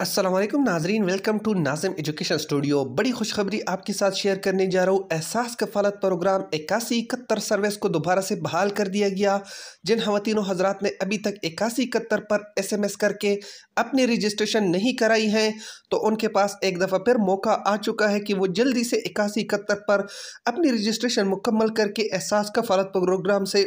असलम नाजरीन welcome to Nazim education studio बड़ी खुशखबरी आपके साथ शेयर करने जा रहा हूँ एहसास कफालत प्रोग्राम इक्यासी इकहत्तर सर्विस को दोबारा से बहाल कर दिया गया जिन खातिनों हजरात ने अभी तक इक्यासी इकहत्तर पर एस एम एस करके अपनी रजिस्ट्रेशन नहीं कराई है तो उनके पास एक दफ़ा फिर मौका आ चुका है कि वो जल्दी से इक्यासी इकहत्तर पर अपनी रजिस्ट्रेशन मुकम्मल करके एहसास कफालत प्रोग्राम से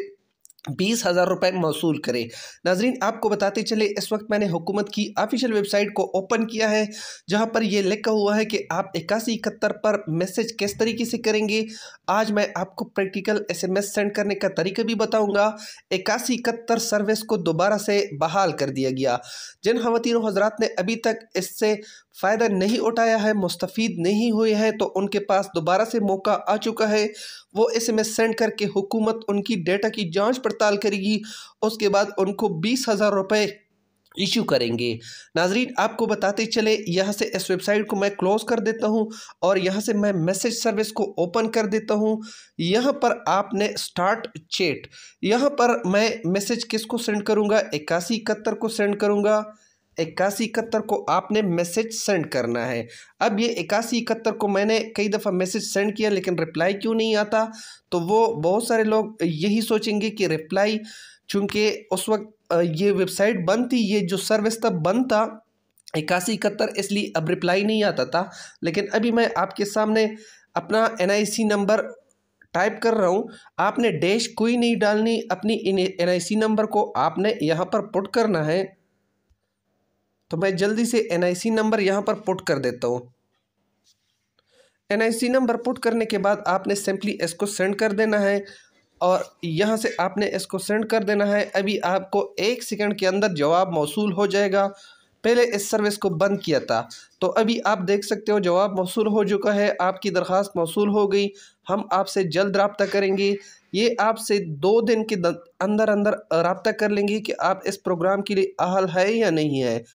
बीस हज़ार रुपये मौसू करें नाजरीन आपको बताते चले इस वक्त मैंने हुकूमत की ऑफिशियल वेबसाइट को ओपन किया है जहां पर यह लिखा हुआ है कि आप इक्यासी इकहत्तर पर मैसेज किस तरीके से करेंगे आज मैं आपको प्रैक्टिकल एसएमएस सेंड करने का तरीका भी बताऊंगा इक्यासी इकहत्तर सर्विस को दोबारा से बहाल कर दिया गया जिन खातिनों हजरात ने अभी तक इससे फ़ायदा नहीं उठाया है मुस्तफ़ नहीं हुए हैं तो उनके पास दोबारा से मौका आ चुका है वो एस एम एस सेंड करके हुकूमत उनकी डेटा की जांच पड़ताल करेगी उसके बाद उनको बीस हज़ार रुपये इशू करेंगे नाजरीन आपको बताते चले यहाँ से इस वेबसाइट को मैं क्लोज़ कर देता हूँ और यहाँ से मैं मैसेज सर्विस को ओपन कर देता हूँ यहाँ पर आपने स्टार्ट चेट यहाँ पर मैं मैसेज किसको सेंड करूँगा इक्यासी इकहत्तर को सेंड करूँगा इक्यासी इकहत्तर को आपने मैसेज सेंड करना है अब ये इक्यासी इकहत्तर को मैंने कई दफ़ा मैसेज सेंड किया लेकिन रिप्लाई क्यों नहीं आता तो वो बहुत सारे लोग यही सोचेंगे कि रिप्लाई चूँकि उस वक्त ये वेबसाइट बंद थी ये जो सर्विस था बंद था इक्यासी इकहत्तर इसलिए अब रिप्लाई नहीं आता था लेकिन अभी मैं आपके सामने अपना एन नंबर टाइप कर रहा हूँ आपने डैश कोई नहीं डालनी अपनी एन नंबर को आपने यहाँ पर पुट करना है तो मैं जल्दी से एन नंबर यहाँ पर पुट कर देता हूँ एन नंबर पुट करने के बाद आपने सिंपली इसको सेंड कर देना है और यहाँ से आपने इसको सेंड कर देना है अभी आपको एक सेकंड के अंदर जवाब मौसू हो जाएगा पहले इस सर्विस को बंद किया था तो अभी आप देख सकते हो जवाब मौसू हो चुका है आपकी दरख्वास्त मौसू हो गई हम आपसे जल्द रबता करेंगे ये आपसे दो दिन के अंदर अंदर रबता कर लेंगे कि आप इस प्रोग्राम के लिए अहल है या नहीं है